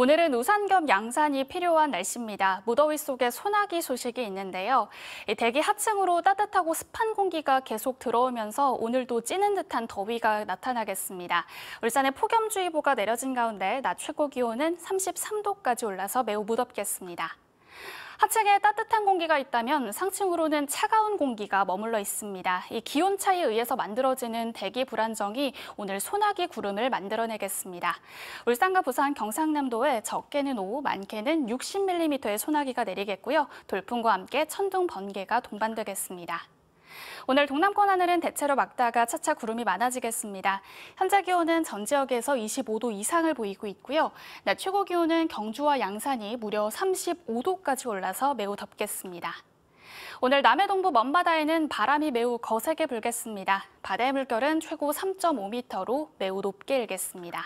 오늘은 우산 겸 양산이 필요한 날씨입니다. 무더위 속에 소나기 소식이 있는데요. 대기 하층으로 따뜻하고 습한 공기가 계속 들어오면서 오늘도 찌는 듯한 더위가 나타나겠습니다. 울산에 폭염주의보가 내려진 가운데 낮 최고 기온은 33도까지 올라서 매우 무덥겠습니다. 하층에 따뜻한 공기가 있다면 상층으로는 차가운 공기가 머물러 있습니다. 이 기온 차에 의해서 만들어지는 대기 불안정이 오늘 소나기 구름을 만들어내겠습니다. 울산과 부산, 경상남도에 적게는 오후, 많게는 60mm의 소나기가 내리겠고요. 돌풍과 함께 천둥 번개가 동반되겠습니다. 오늘 동남권 하늘은 대체로 막다가 차차 구름이 많아지겠습니다. 현재 기온은 전 지역에서 25도 이상을 보이고 있고요. 낮 네, 최고 기온은 경주와 양산이 무려 35도까지 올라서 매우 덥겠습니다. 오늘 남해 동부 먼바다에는 바람이 매우 거세게 불겠습니다. 바다의 물결은 최고 3.5m로 매우 높게 일겠습니다.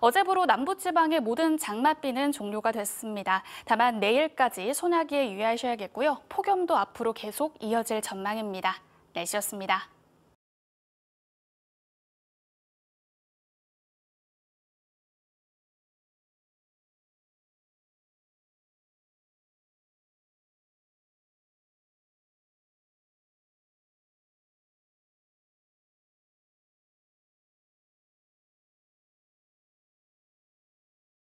어제부로 남부지방의 모든 장맛비는 종료가 됐습니다. 다만 내일까지 소나기에 유의하셔야겠고요. 폭염도 앞으로 계속 이어질 전망입니다. 날씨였습니다.